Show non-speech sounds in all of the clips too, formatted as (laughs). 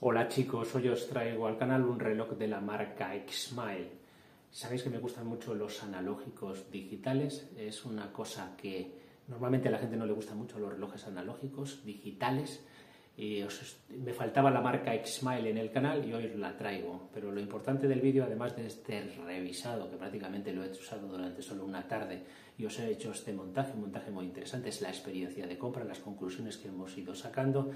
Hola chicos, hoy os traigo al canal un reloj de la marca Xmile. Sabéis que me gustan mucho los analógicos digitales, es una cosa que normalmente a la gente no le gusta mucho los relojes analógicos digitales. Y me faltaba la marca Xmile en el canal y hoy la traigo. Pero lo importante del vídeo, además de este revisado, que prácticamente lo he usado durante solo una tarde y os he hecho este montaje, un montaje muy interesante, es la experiencia de compra, las conclusiones que hemos ido sacando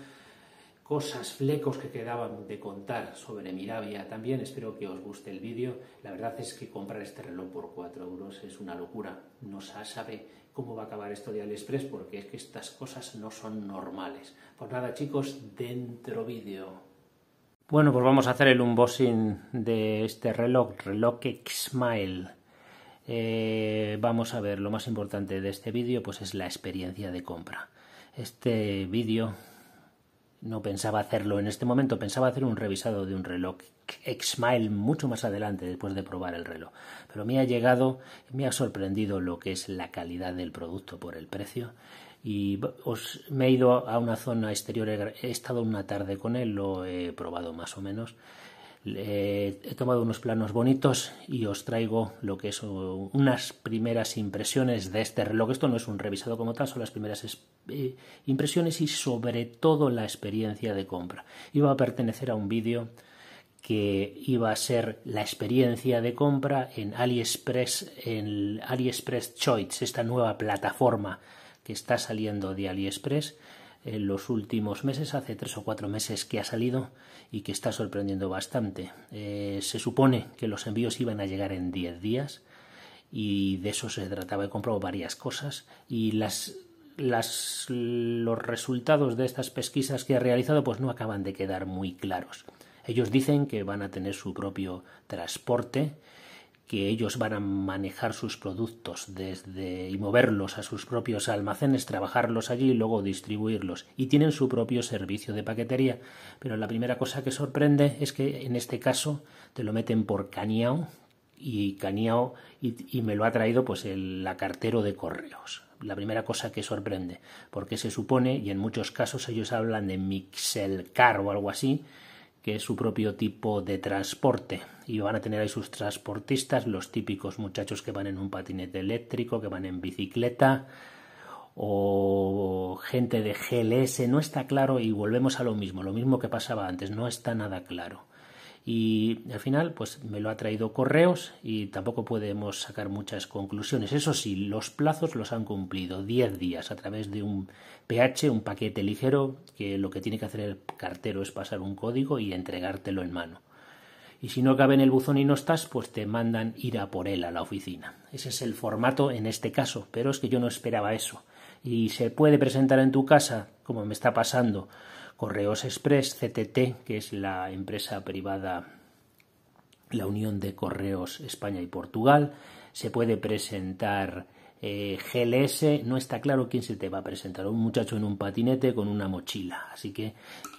cosas, flecos que quedaban de contar sobre Mirabia también. Espero que os guste el vídeo. La verdad es que comprar este reloj por 4 euros es una locura. No se sabe cómo va a acabar esto de AliExpress porque es que estas cosas no son normales. Pues nada chicos, dentro vídeo. Bueno, pues vamos a hacer el unboxing de este reloj, reloj x eh, vamos a ver, lo más importante de este vídeo pues es la experiencia de compra. Este vídeo no pensaba hacerlo en este momento, pensaba hacer un revisado de un reloj X-Mile mucho más adelante después de probar el reloj. Pero me ha llegado, me ha sorprendido lo que es la calidad del producto por el precio. Y os, me he ido a una zona exterior, he estado una tarde con él, lo he probado más o menos eh, he tomado unos planos bonitos y os traigo lo que es unas primeras impresiones de este reloj. Esto no es un revisado como tal, son las primeras eh, impresiones y sobre todo la experiencia de compra. Iba a pertenecer a un vídeo que iba a ser la experiencia de compra en AliExpress, en AliExpress Choice, esta nueva plataforma que está saliendo de AliExpress en los últimos meses, hace tres o cuatro meses que ha salido y que está sorprendiendo bastante. Eh, se supone que los envíos iban a llegar en 10 días y de eso se trataba. de comprobar varias cosas y las, las, los resultados de estas pesquisas que ha realizado pues no acaban de quedar muy claros. Ellos dicen que van a tener su propio transporte que ellos van a manejar sus productos desde y moverlos a sus propios almacenes, trabajarlos allí y luego distribuirlos. Y tienen su propio servicio de paquetería. Pero la primera cosa que sorprende es que en este caso te lo meten por Caniao y Caniao y, y me lo ha traído pues el cartero de correos. La primera cosa que sorprende, porque se supone, y en muchos casos ellos hablan de Mixelcar o algo así, que es su propio tipo de transporte y van a tener ahí sus transportistas, los típicos muchachos que van en un patinete eléctrico, que van en bicicleta o gente de GLS, no está claro y volvemos a lo mismo, lo mismo que pasaba antes, no está nada claro. Y al final, pues me lo ha traído correos y tampoco podemos sacar muchas conclusiones. Eso sí, los plazos los han cumplido 10 días a través de un PH, un paquete ligero, que lo que tiene que hacer el cartero es pasar un código y entregártelo en mano. Y si no cabe en el buzón y no estás, pues te mandan ir a por él a la oficina. Ese es el formato en este caso, pero es que yo no esperaba eso. Y se puede presentar en tu casa, como me está pasando, Correos Express, CTT, que es la empresa privada, la Unión de Correos España y Portugal. Se puede presentar eh, GLS, no está claro quién se te va a presentar. Un muchacho en un patinete con una mochila. Así que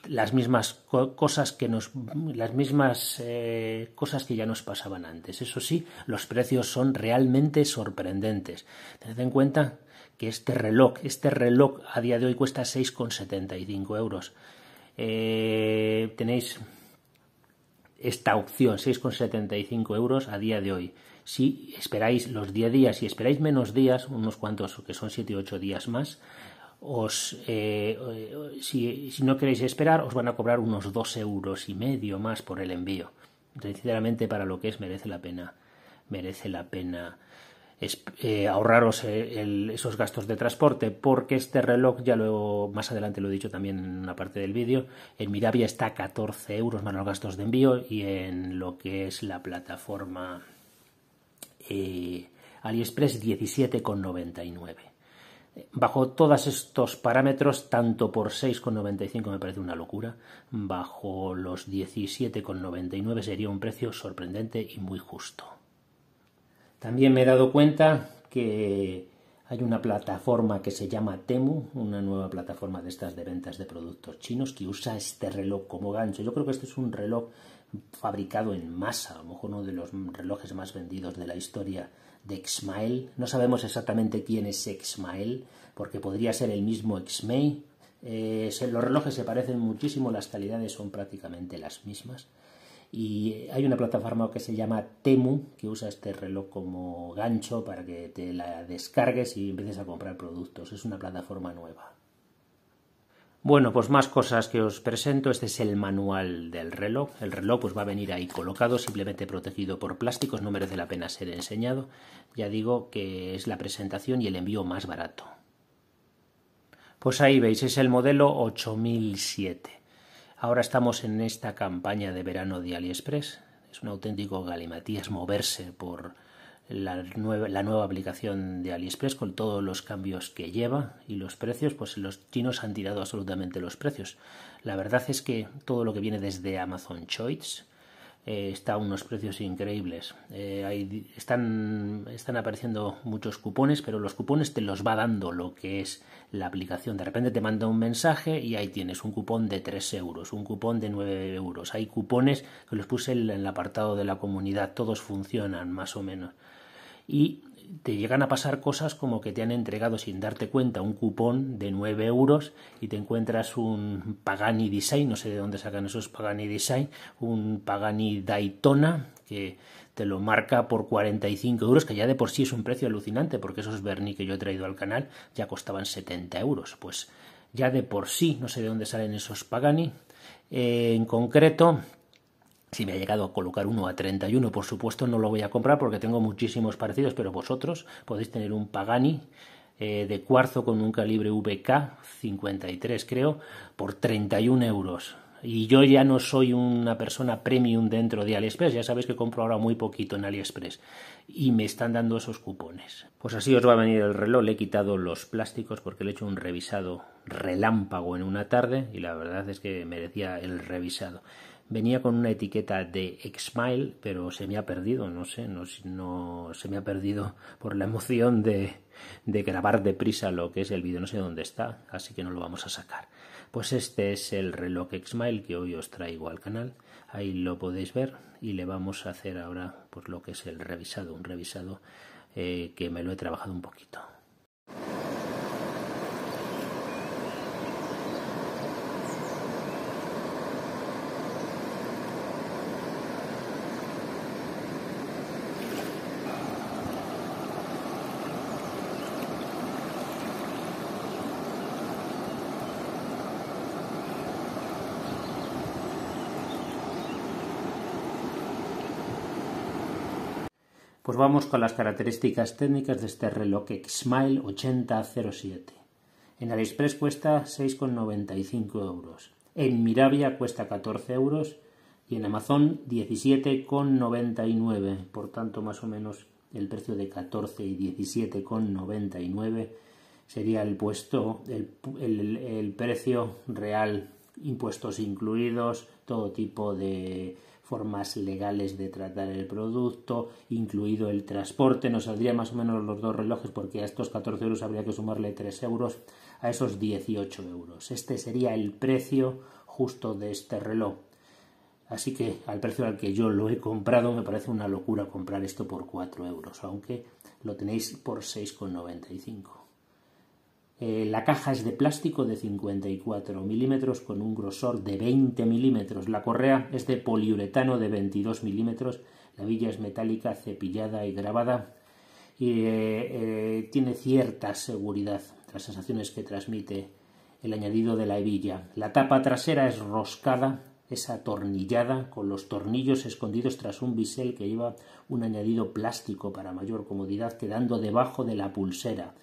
las mismas cosas que nos, las mismas eh, cosas que ya nos pasaban antes. Eso sí, los precios son realmente sorprendentes. Tened en cuenta que este reloj, este reloj a día de hoy cuesta 6,75 euros. Eh, tenéis esta opción, 6,75 euros a día de hoy. Si esperáis los 10 días, si esperáis menos días, unos cuantos que son 7 o 8 días más, os, eh, si, no queréis esperar, os van a cobrar unos 2 euros y medio más por el envío. Sinceramente, para lo que es, merece la pena. Merece la pena eh, ahorraros eh, esos gastos de transporte porque este reloj, ya lo más adelante lo he dicho también en una parte del vídeo, en Mirabia está 14 euros más los gastos de envío y en lo que es la plataforma eh, AliExpress 17,99. Bajo todos estos parámetros, tanto por 6,95 me parece una locura, bajo los 17,99 sería un precio sorprendente y muy justo. También me he dado cuenta que hay una plataforma que se llama Temu, una nueva plataforma de estas de ventas de productos chinos que usa este reloj como gancho. Yo creo que este es un reloj fabricado en masa, a lo mejor uno de los relojes más vendidos de la historia de Xmael. No sabemos exactamente quién es Exmael, porque podría ser el mismo Exmei. Eh, los relojes se parecen muchísimo, las calidades son prácticamente las mismas. Y hay una plataforma que se llama Temu, que usa este reloj como gancho para que te la descargues y empieces a comprar productos. Es una plataforma nueva. Bueno, pues más cosas que os presento. Este es el manual del reloj. El reloj pues va a venir ahí colocado, simplemente protegido por plásticos. No merece la pena ser enseñado. Ya digo que es la presentación y el envío más barato. Pues ahí veis, es el modelo 8007. Ahora estamos en esta campaña de verano de AliExpress. Es un auténtico galimatías moverse por la nueva, aplicación de AliExpress con todos los cambios que lleva y los precios, pues los chinos han tirado absolutamente los precios. La verdad es que todo lo que viene desde Amazon Choice, eh, está a unos precios increíbles. Eh, están, están apareciendo muchos cupones, pero los cupones te los va dando lo que es la aplicación. De repente te manda un mensaje y ahí tienes un cupón de 3 euros, un cupón de 9 euros. Hay cupones que los puse en el apartado de la comunidad, todos funcionan más o menos. Y te llegan a pasar cosas como que te han entregado sin darte cuenta un cupón de 9 euros y te encuentras un Pagani Design, no sé de dónde sacan esos Pagani Design, un Pagani Daytona que te lo marca por 45 euros, que ya de por sí es un precio alucinante porque esos Berni que yo he traído al canal ya costaban 70 euros. Pues ya de por sí, no sé de dónde salen esos Pagani. Eh, en concreto, si me ha llegado a colocar uno a 31, por supuesto no lo voy a comprar porque tengo muchísimos parecidos, pero vosotros podéis tener un Pagani eh, de cuarzo con un calibre VK 53, creo, por 31 euros. Y yo ya no soy una persona premium dentro de AliExpress, ya sabéis que compro ahora muy poquito en AliExpress y me están dando esos cupones. Pues así os va a venir el reloj, le he quitado los plásticos porque le he hecho un revisado relámpago en una tarde y la verdad es que merecía el revisado. Venía con una etiqueta de Xmile, pero se me ha perdido, no sé, no, se me ha perdido (laughs) por la emoción de, de grabar deprisa lo que es el vídeo, no sé dónde está, así que no lo vamos a sacar. Pues este es el reloj Xmile que hoy os traigo al canal, ahí lo podéis ver y le vamos a hacer ahora lo que es el revisado, un revisado eh, que me lo he trabajado un poquito. Pues vamos con las características técnicas de este reloj Xmile 8007. En Aliexpress cuesta 6,95 euros. En Mirabia cuesta 14 euros y en Amazon 17,99. Por tanto, más o menos el precio de 14 y 17,99 sería el puesto, el precio real, impuestos incluidos, todo tipo de formas legales de tratar el producto, incluido el transporte, nos saldría más o menos los dos relojes porque a estos 14 euros habría que sumarle 3 euros a esos 18 euros. Este sería el precio justo de este reloj. Así que al precio al que yo lo he comprado me parece una locura comprar esto por 4 euros, aunque lo tenéis por 6,95. Eh, la caja es de plástico de 54 milímetros con un grosor de 20 milímetros. La correa es de poliuretano de 22 milímetros. La hebilla es metálica, cepillada y grabada. Y eh, eh, tiene cierta seguridad, las sensaciones que transmite el añadido de la hebilla. La tapa trasera es roscada, es atornillada, con los tornillos escondidos tras un bisel que lleva un añadido plástico para mayor comodidad, quedando debajo de la pulsera.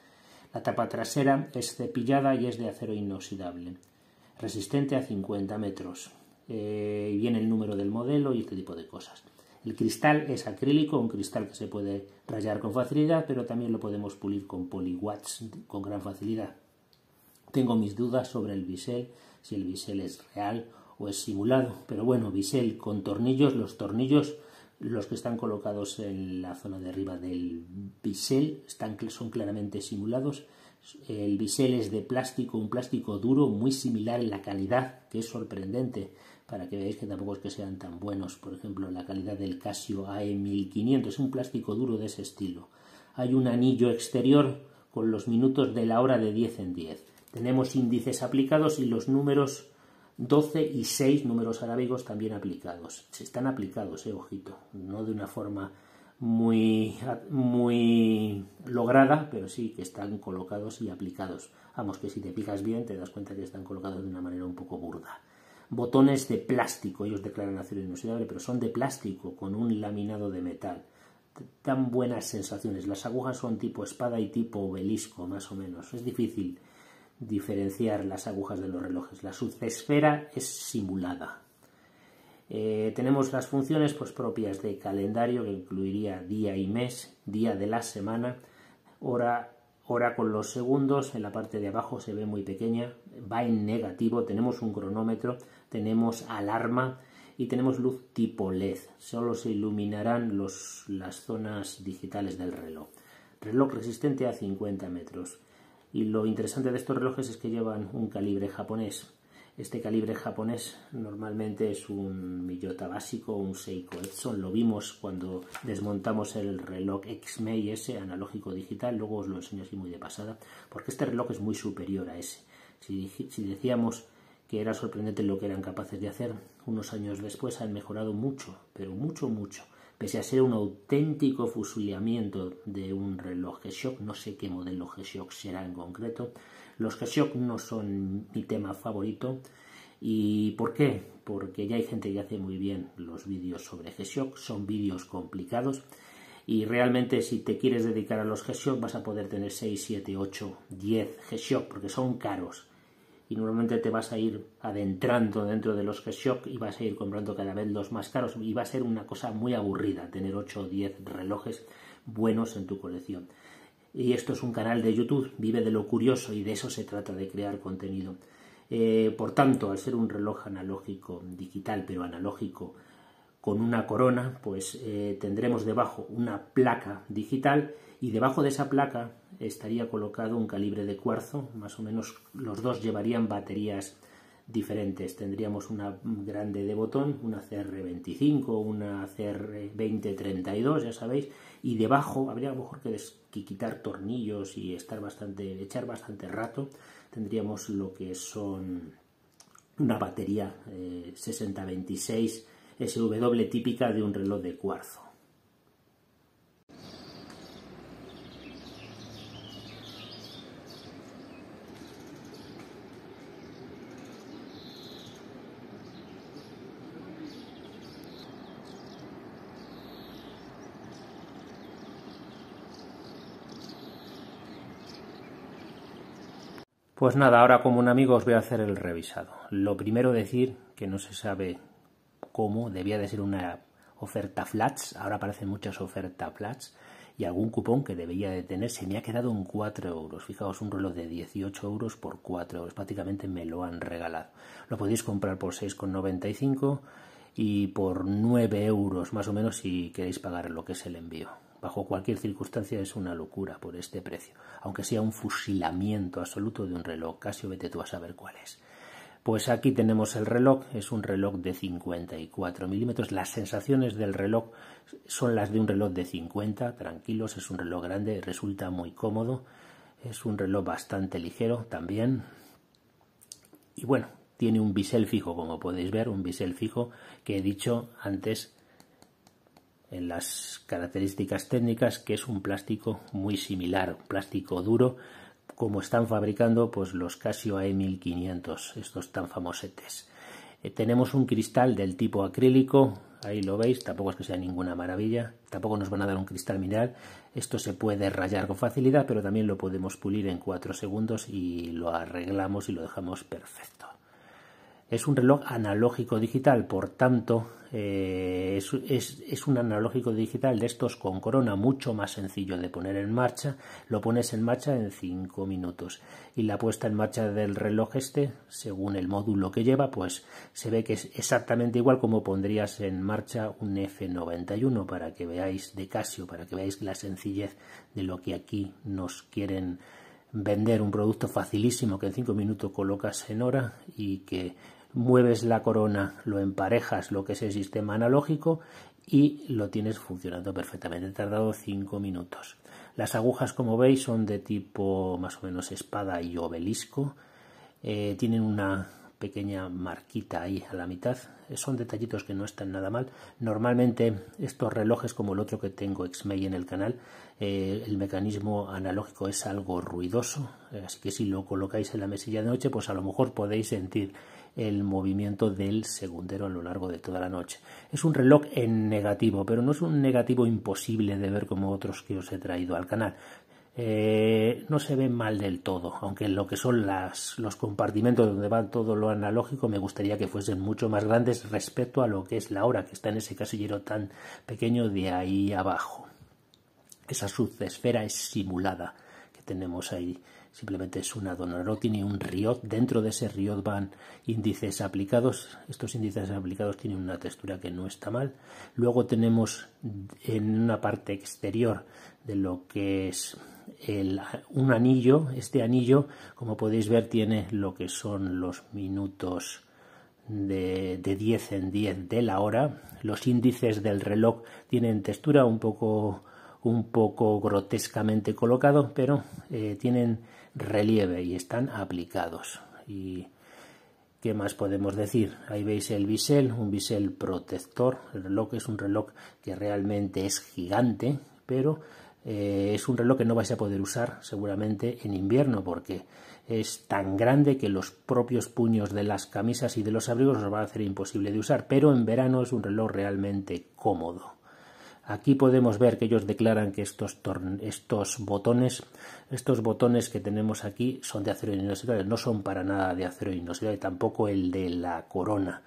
La tapa trasera es cepillada y es de acero inoxidable, resistente a 50 metros. Eh, viene el número del modelo y este tipo de cosas. El cristal es acrílico, un cristal que se puede rayar con facilidad, pero también lo podemos pulir con poliwatts con gran facilidad. Tengo mis dudas sobre el bisel, si el bisel es real o es simulado, pero bueno, bisel con tornillos, los tornillos los que están colocados en la zona de arriba del bisel son claramente simulados. El bisel es de plástico, un plástico duro, muy similar en la calidad, que es sorprendente, para que veáis que tampoco es que sean tan buenos. Por ejemplo, la calidad del Casio AE1500 es un plástico duro de ese estilo. Hay un anillo exterior con los minutos de la hora de 10 en 10. Tenemos índices aplicados y los números 12 y 6 números arábigos también aplicados. Se están aplicados, eh, ojito, no de una forma muy, lograda, pero sí que están colocados y aplicados. Vamos, que si te picas bien te das cuenta que están colocados de una manera un poco burda. Botones de plástico, ellos declaran acero inoxidable, pero son de plástico con un laminado de metal. Dan buenas sensaciones. Las agujas son tipo espada y tipo obelisco, más o menos. Es difícil diferenciar las agujas de los relojes. La subesfera es simulada. Eh, tenemos las funciones pues, propias de calendario, que incluiría día y mes, día de la semana, hora, hora con los segundos, en la parte de abajo se ve muy pequeña, va en negativo, tenemos un cronómetro, tenemos alarma y tenemos luz tipo LED. Solo se iluminarán las zonas digitales del reloj. Reloj resistente a 50 metros. Y lo interesante de estos relojes es que llevan un calibre japonés. Este calibre japonés normalmente es un millota básico, un Seiko Edson. Lo vimos cuando desmontamos el reloj X-May, ese analógico digital. Luego os lo enseño así muy de pasada, porque este reloj es muy superior a ese. Si, si decíamos que era sorprendente lo que eran capaces de hacer, unos años después han mejorado mucho, pero mucho, mucho pese a ser un auténtico fusilamiento de un reloj G-Shock, no sé qué modelo G-Shock será en concreto, los G-Shock no son mi tema favorito. ¿Y por qué? Porque ya hay gente que hace muy bien los vídeos sobre G-Shock, son vídeos complicados y realmente si te quieres dedicar a los G-Shock vas a poder tener 6, 7, 8, 10 G-Shock porque son caros y normalmente te vas a ir adentrando dentro de los que shock y vas a ir comprando cada vez los más caros y va a ser una cosa muy aburrida tener 8 o 10 relojes buenos en tu colección. Y esto es un canal de YouTube, vive de lo curioso y de eso se trata, de crear contenido. Eh, por tanto, al ser un reloj analógico, digital pero analógico, con una corona, pues eh, tendremos debajo una placa digital y debajo de esa placa estaría colocado un calibre de cuarzo, más o menos los dos llevarían baterías diferentes. Tendríamos una grande de botón, una CR25, una CR2032, ya sabéis, y debajo habría a lo mejor que, quitar tornillos y estar bastante, echar bastante rato. Tendríamos lo que son una batería 6026 eh, SW típica de un reloj de cuarzo. Pues nada, ahora como un amigo os voy a hacer el revisado. Lo primero decir que no se sabe cómo, debía de ser una oferta flats, ahora aparecen muchas ofertas flats y algún cupón que debía de tener se me ha quedado en 4 euros. Fijaos, un reloj de 18 euros por 4 euros. Prácticamente me lo han regalado. Lo podéis comprar por 6,95 y por 9 euros más o menos si queréis pagar lo que es el envío bajo cualquier circunstancia es una locura por este precio, aunque sea un fusilamiento absoluto de un reloj, casi vete tú a saber cuál es. Pues aquí tenemos el reloj, es un reloj de 54 milímetros. Las sensaciones del reloj son las de un reloj de 50, tranquilos, es un reloj grande, resulta muy cómodo, es un reloj bastante ligero también. Y bueno, tiene un bisel fijo, como podéis ver, un bisel fijo que he dicho antes en las características técnicas que es un plástico muy similar, un plástico duro como están fabricando pues los Casio a 1500 estos tan famosetes. Eh, tenemos un cristal del tipo acrílico, ahí lo veis, tampoco es que sea ninguna maravilla, tampoco nos van a dar un cristal mineral, esto se puede rayar con facilidad, pero también lo podemos pulir en 4 segundos y lo arreglamos y lo dejamos perfecto. Es un reloj analógico digital, por tanto, eh, es, un analógico digital de estos con corona mucho más sencillo de poner en marcha. Lo pones en marcha en 5 minutos. Y la puesta en marcha del reloj este, según el módulo que lleva, pues se ve que es exactamente igual como pondrías en marcha un F91 para que veáis de Casio, para que veáis la sencillez de lo que aquí nos quieren vender un producto facilísimo que en 5 minutos colocas en hora y que mueves la corona, lo emparejas, lo que es el sistema analógico, y lo tienes funcionando perfectamente. He tardado 5 minutos. Las agujas, como veis, son de tipo más o menos espada y obelisco. Eh, tienen una pequeña marquita ahí a la mitad. Son detallitos que no están nada mal. Normalmente estos relojes, como el otro que tengo X-May, en el canal, eh, el mecanismo analógico es algo ruidoso. Así que si lo colocáis en la mesilla de noche, pues a lo mejor podéis sentir el movimiento del segundero a lo largo de toda la noche. Es un reloj en negativo, pero no es un negativo imposible de ver como otros que os he traído al canal. Eh, no se ve mal del todo, aunque lo que son las, los compartimentos donde va todo lo analógico me gustaría que fuesen mucho más grandes respecto a lo que es la hora que está en ese casillero tan pequeño de ahí abajo. Esa subesfera es simulada que tenemos ahí simplemente es una donaró, tiene un riot. Dentro de ese riot van índices aplicados. Estos índices aplicados tienen una textura que no está mal. Luego tenemos en una parte exterior de lo que es el, un anillo. Este anillo, como podéis ver, tiene lo que son los minutos de, de 10 en 10 de la hora. Los índices del reloj tienen textura un poco un poco grotescamente colocado, pero eh, tienen relieve y están aplicados. ¿Y qué más podemos decir? Ahí veis el bisel, un bisel protector. El reloj es un reloj que realmente es gigante, pero eh, es un reloj que no vais a poder usar seguramente en invierno porque es tan grande que los propios puños de las camisas y de los abrigos os va a hacer imposible de usar, pero en verano es un reloj realmente cómodo. Aquí podemos ver que ellos declaran que estos, botones, estos botones que tenemos aquí son de acero inoxidable, no son para nada de acero inoxidable, tampoco el de la corona.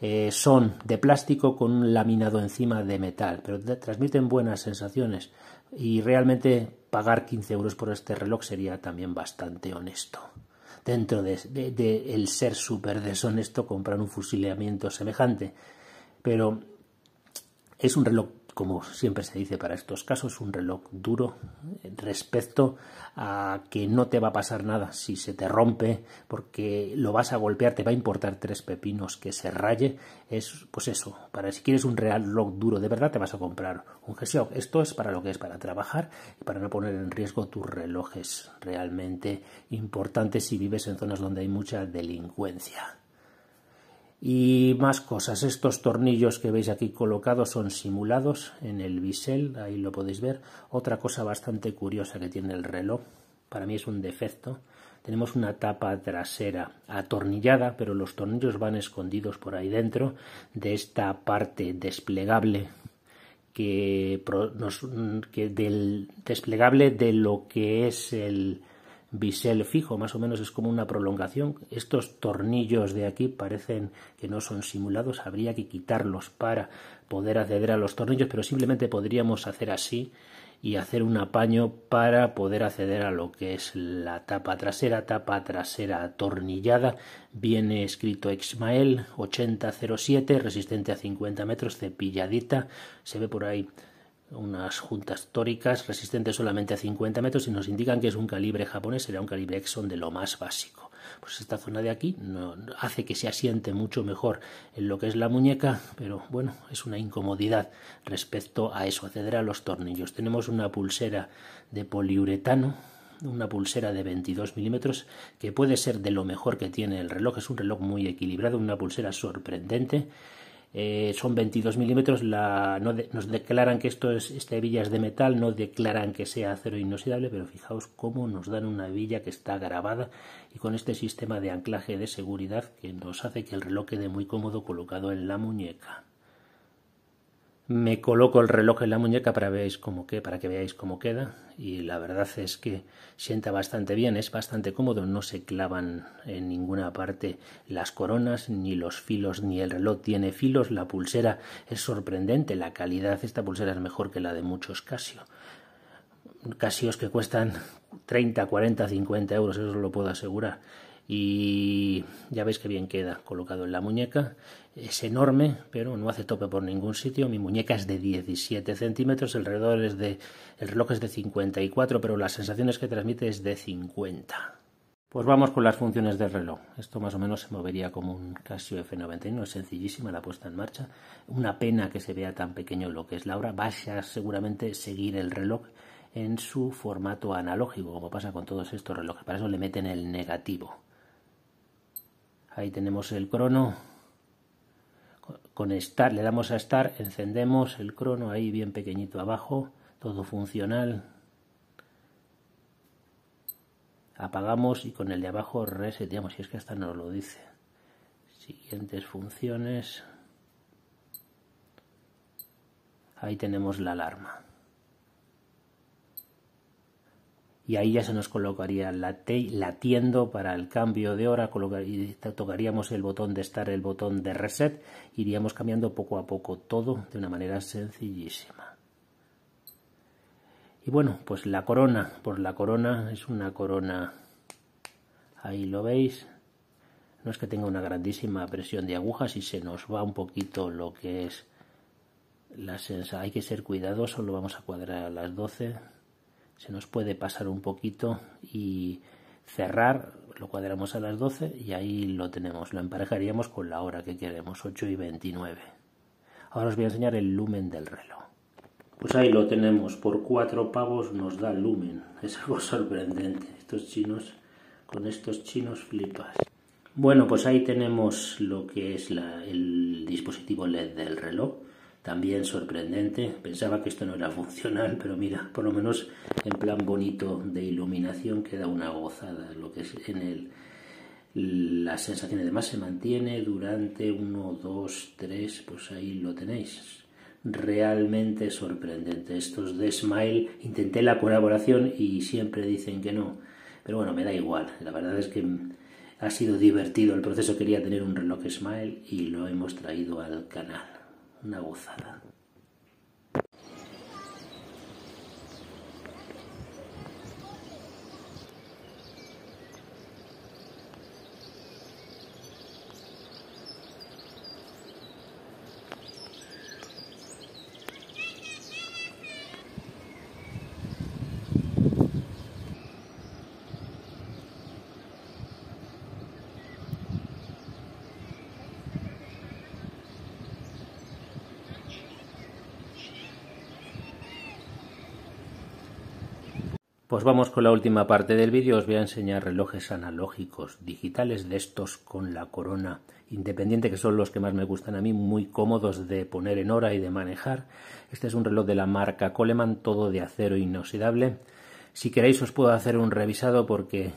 Eh, son de plástico con un laminado encima de metal, pero transmiten buenas sensaciones y realmente pagar 15 euros por este reloj sería también bastante honesto dentro del de, el ser súper deshonesto comprar un fusileamiento semejante. Pero es un reloj como siempre se dice para estos casos, un reloj duro eh, respecto a que no te va a pasar nada si se te rompe, porque lo vas a golpear, te va a importar tres pepinos que se raye. Es pues eso, para si quieres un reloj duro de verdad, te vas a comprar un g Esto es para lo que es, para trabajar y para no poner en riesgo tus relojes realmente importantes si vives en zonas donde hay mucha delincuencia y más cosas. Estos tornillos que veis aquí colocados son simulados en el bisel, ahí lo podéis ver. Otra cosa bastante curiosa que tiene el reloj, para mí es un defecto. Tenemos una tapa trasera atornillada, pero los tornillos van escondidos por ahí dentro de esta parte desplegable que, que del desplegable de lo que es el, bisel fijo, más o menos es como una prolongación. Estos tornillos de aquí parecen que no son simulados, habría que quitarlos para poder acceder a los tornillos, pero simplemente podríamos hacer así y hacer un apaño para poder acceder a lo que es la tapa trasera, tapa trasera atornillada. Viene escrito Exmael 8007, resistente a 50 metros, cepilladita. Se ve por ahí unas juntas tóricas resistentes solamente a 50 metros y nos indican que es un calibre japonés, será un calibre Exxon de lo más básico. Pues esta zona de aquí hace que se asiente mucho mejor en lo que es la muñeca, pero bueno, es una incomodidad respecto a eso, acceder a los tornillos. Tenemos una pulsera de poliuretano una pulsera de 22 milímetros que puede ser de lo mejor que tiene el reloj. Es un reloj muy equilibrado, una pulsera sorprendente eh, son 22 milímetros, la, no nos declaran que esto es, esta hebilla es de metal, no declaran que sea acero inoxidable, pero fijaos cómo nos dan una hebilla que está grabada y con este sistema de anclaje de seguridad que nos hace que el reloj quede muy cómodo colocado en la muñeca me coloco el reloj en la muñeca para, veáis cómo que, para que veáis cómo queda y la verdad es que sienta bastante bien, es bastante cómodo, no se clavan en ninguna parte las coronas, ni los filos, ni el reloj tiene filos, la pulsera es sorprendente, la calidad de esta pulsera es mejor que la de muchos Casio. Casios que cuestan 30, 40, 50 euros, eso lo puedo asegurar y ya veis que bien queda colocado en la muñeca. Es enorme, pero no hace tope por ningún sitio. Mi muñeca es de 17 centímetros, el reloj es de, el reloj es de 54, pero las sensaciones que transmite es de 50. Pues vamos con las funciones del reloj. Esto más o menos se movería como un Casio F91, es sencillísima la puesta en marcha. Una pena que se vea tan pequeño lo que es la hora. Vaya seguramente seguir el reloj en su formato analógico, como pasa con todos estos relojes. Para eso le meten el negativo. Ahí tenemos el crono. Con estar, le damos a estar, encendemos el crono ahí bien pequeñito abajo, todo funcional. Apagamos y con el de abajo reseteamos, si es que hasta nos lo dice. Siguientes funciones. Ahí tenemos la alarma. y ahí ya se nos colocaría latiendo para el cambio de hora, tocaríamos el botón de estar, el botón de reset, iríamos cambiando poco a poco todo de una manera sencillísima. Y bueno, pues la corona, por pues la corona es una corona, ahí lo veis, no es que tenga una grandísima presión de agujas y se nos va un poquito lo que es la sensa, hay que ser cuidadoso, lo vamos a cuadrar a las 12, se nos puede pasar un poquito y cerrar, lo cuadramos a las 12 y ahí lo tenemos, lo emparejaríamos con la hora que queremos, 8 y 29. Ahora os voy a enseñar el lumen del reloj. Pues ahí lo tenemos, por 4 pavos nos da lumen, es algo (laughs) sorprendente, estos chinos, con estos chinos flipas. Bueno, pues ahí tenemos lo que es el dispositivo LED del reloj también sorprendente. Pensaba que esto no era funcional, (laughs) pero mira, por lo menos en plan bonito de iluminación queda una gozada lo que es en el las sensaciones. más se mantiene durante uno dos tres pues ahí lo tenéis. Realmente sorprendente. Estos de Smile, intenté la colaboración y siempre dicen que no. Pero bueno, me da igual. La verdad es que ha sido divertido el proceso. Quería tener un reloj Smile y lo hemos traído al canal. No gozada. Pues vamos con la última parte del vídeo, os voy a enseñar relojes analógicos digitales de estos con la corona independiente que son los que más me gustan a mí, muy cómodos de poner en hora y de manejar. Este es un reloj de la marca Coleman, todo de acero inoxidable. Si queréis os puedo hacer un revisado porque eh,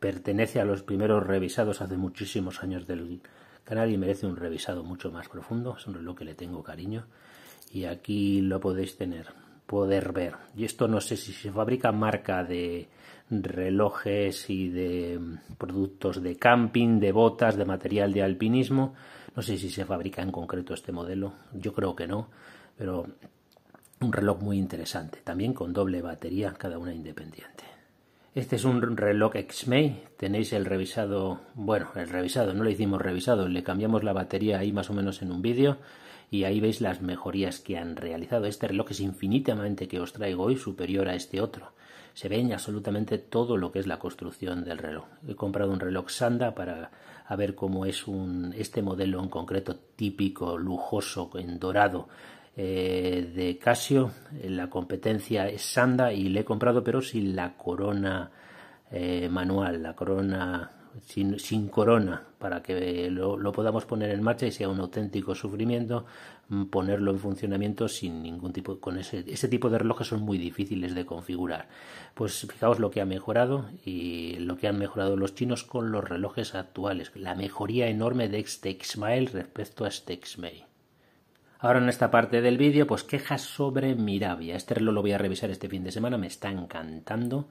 pertenece a los primeros revisados hace muchísimos años del canal y merece un revisado mucho más profundo. Es un reloj que le tengo cariño y aquí lo podéis tener poder ver. Y esto no sé si se fabrica marca de relojes y de mm, productos de camping, de botas, de material de alpinismo. No sé si se fabrica en concreto este modelo. Yo creo que no, pero un reloj muy interesante, también con doble batería, cada una independiente. Este es un reloj X-May tenéis el revisado, bueno, el revisado, no lo hicimos revisado, le cambiamos la batería ahí más o menos en un vídeo y ahí veis las mejorías que han realizado. Este reloj es infinitamente que os traigo hoy superior a este otro. Se ve en absolutamente todo lo que es la construcción del reloj. He comprado un reloj Sanda para ver cómo es un, este modelo en concreto típico, lujoso, en dorado, eh, de Casio. La competencia es Sanda y le he comprado pero sin la corona eh, manual, la corona sin, corona, para que lo, podamos poner en marcha y sea un auténtico sufrimiento mm, ponerlo en funcionamiento sin ningún tipo con ese, tipo de relojes son muy difíciles de configurar pues fijaos lo que ha mejorado y lo que han mejorado los chinos con los relojes actuales la mejoría enorme de este XMILE respecto a este May Ahora en esta parte del vídeo, pues quejas sobre Mirabia. Este reloj lo voy a revisar este fin de semana, me está encantando.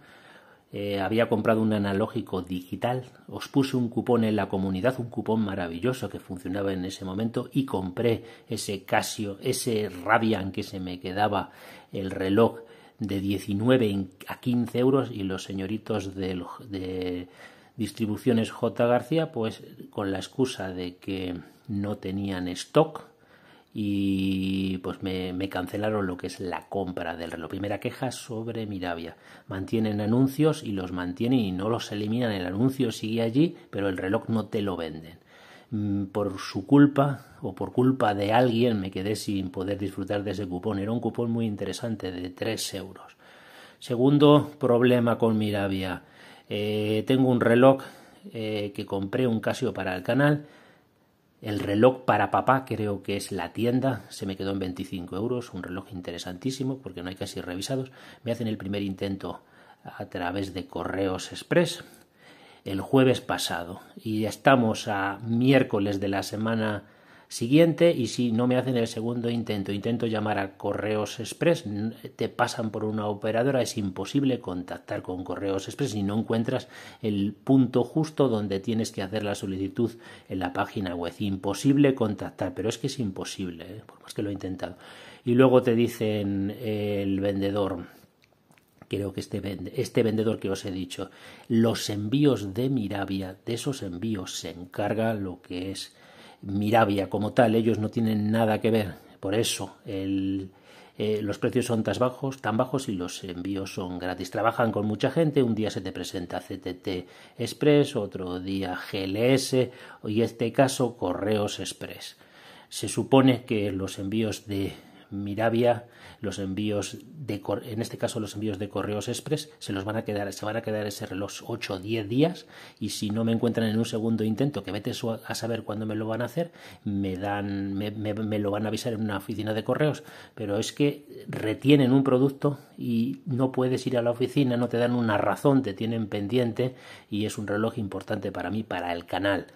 Eh, había comprado un analógico digital, os puse un cupón en la comunidad, un cupón maravilloso que funcionaba en ese momento y compré ese Casio, ese Rabian que se me quedaba, el reloj de 19 a 15 euros y los señoritos de, de distribuciones J. García, pues con la excusa de que no tenían stock, y pues me, cancelaron lo que es la compra del reloj. Primera queja sobre Mirabia. Mantienen anuncios y los mantienen y no los eliminan. El anuncio sigue allí, pero el reloj no te lo venden. Mm, por su culpa o por culpa de alguien me quedé sin poder disfrutar de ese cupón. Era un cupón muy interesante de 3 euros. Segundo problema con Mirabia. Eh, tengo un reloj eh, que compré un Casio para el canal el reloj para papá creo que es la tienda, se me quedó en 25 euros, un reloj interesantísimo porque no hay casi revisados. Me hacen el primer intento a través de correos express el jueves pasado y estamos a miércoles de la semana siguiente y si no me hacen el segundo intento, intento llamar a Correos Express, te pasan por una operadora, es imposible contactar con Correos Express y no encuentras el punto justo donde tienes que hacer la solicitud en la página web. Imposible contactar, pero es que es imposible, ¿eh? por más que lo he intentado. Y luego te dicen eh, el vendedor, creo que este, este vendedor que os he dicho, los envíos de Mirabia, de esos envíos se encarga lo que es Mirabia como tal, ellos no tienen nada que ver. Por eso eh, los precios son tan bajos, tan bajos y los envíos son gratis. Trabajan con mucha gente, un día se te presenta CTT Express, otro día GLS y este caso Correos Express. Se supone que los envíos de Mirabia, los envíos de en este caso los envíos de correos express se los van a quedar, se van a quedar ese reloj 8 o 10 días y si no me encuentran en un segundo intento, que vete a saber cuándo me lo van a hacer, me dan me, me lo van a avisar en una oficina de correos, pero es que retienen un producto y no puedes ir a la oficina, no te dan una razón, te tienen pendiente y es un reloj importante para mí para el canal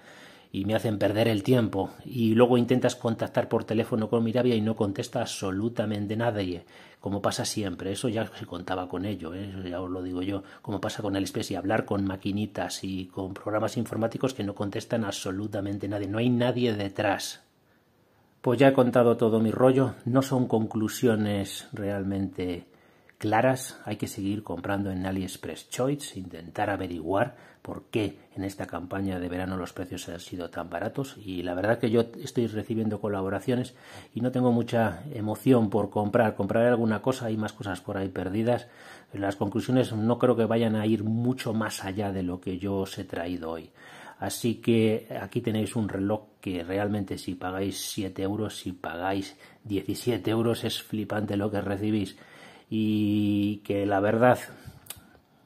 y me hacen perder el tiempo y luego intentas contactar por teléfono con Mirabia y no contesta absolutamente nadie, como pasa siempre, eso ya se contaba con ello, ¿eh? ya os lo digo yo, como pasa con el especie. hablar con maquinitas y con programas informáticos que no contestan absolutamente nadie, no hay nadie detrás. Pues ya he contado todo mi rollo, no son conclusiones realmente claras, hay que seguir comprando en AliExpress Choice, intentar averiguar por qué en esta campaña de verano los precios han sido tan baratos y la verdad que yo estoy recibiendo colaboraciones y no tengo mucha emoción por comprar, comprar alguna cosa, hay más cosas por ahí perdidas, las conclusiones no creo que vayan a ir mucho más allá de lo que yo os he traído hoy. Así que aquí tenéis un reloj que realmente si pagáis 7 euros, si pagáis 17 euros es flipante lo que recibís y que la verdad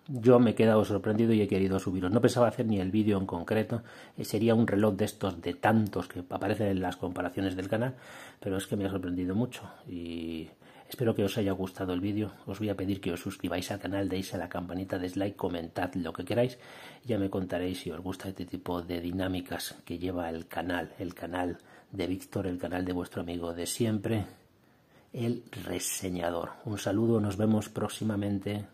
yo me he quedado sorprendido y he querido subiros. No pensaba hacer ni el vídeo en concreto, eh, sería un reloj de estos de tantos que aparecen en las comparaciones del canal, pero es que me ha sorprendido mucho y espero que os haya gustado el vídeo. Os voy a pedir que os suscribáis al canal, deis a la campanita, de dislike, comentad lo que queráis. Ya me contaréis si os gusta este tipo de dinámicas que lleva el canal, el canal de Víctor, el canal de vuestro amigo de siempre el reseñador. Un saludo, nos vemos próximamente.